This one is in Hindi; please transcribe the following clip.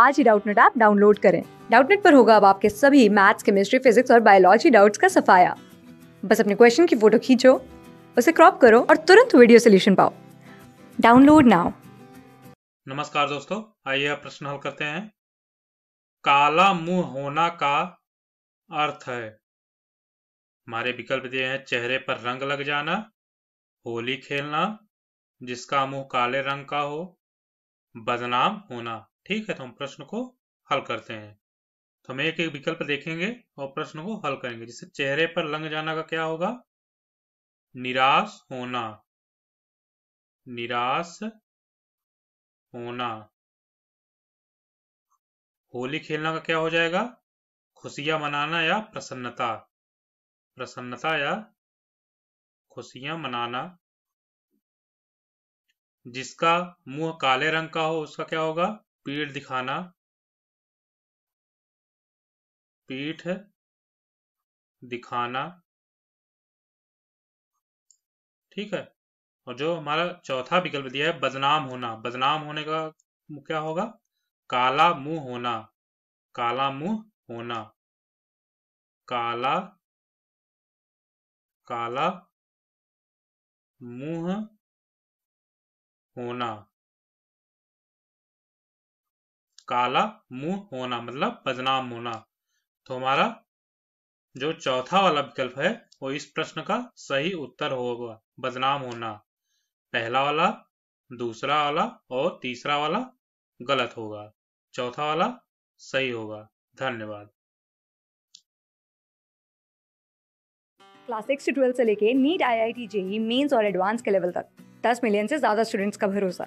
आज ही डाउटनेट ऐप डाउनलोड करें डाउटनेट पर होगा अब आपके सभी मैथ्स केमिस्ट्री फिजिक्स और बायोलॉजी डाउट्स का सफाया बस अपने क्वेश्चन की फोटो खींचो उसे क्रॉप करो और तुरंत वीडियो सोल्यूशन पाओ डाउनलोड नाउ नमस्कार दोस्तों आइए आप प्रश्न हल करते हैं काला मुंह होना का अर्थ है हमारे विकल्प दिए हैं चेहरे पर रंग लग जाना होली खेलना जिसका मुंह काले रंग का हो बदनाम होना ठीक है तो हम प्रश्न को हल करते हैं तो हम एक एक विकल्प देखेंगे और प्रश्न को हल करेंगे जैसे चेहरे पर लंग जाना का क्या होगा निराश होना निराश होना होली खेलना का क्या हो जाएगा खुशियां मनाना या प्रसन्नता प्रसन्नता या खुशियां मनाना जिसका मुंह काले रंग का हो उसका क्या होगा पीठ दिखाना पीठ दिखाना ठीक है और जो हमारा चौथा विकल्प दिया है बदनाम होना बदनाम होने का क्या होगा काला मुंह होना काला मुंह होना काला काला मुंह होना काला मुंह होना मतलब बदनाम होना तो हमारा जो चौथा वाला विकल्प है वो इस प्रश्न का सही उत्तर होगा बदनाम होना पहला वाला दूसरा वाला और तीसरा वाला गलत होगा चौथा वाला सही होगा धन्यवाद क्लास सिक्स से ट्वेल्व से लेके NEET I I T JEE mains और एडवांस के लेवल तक दस मिलियन से ज्यादा स्टूडेंट्स का भरोसा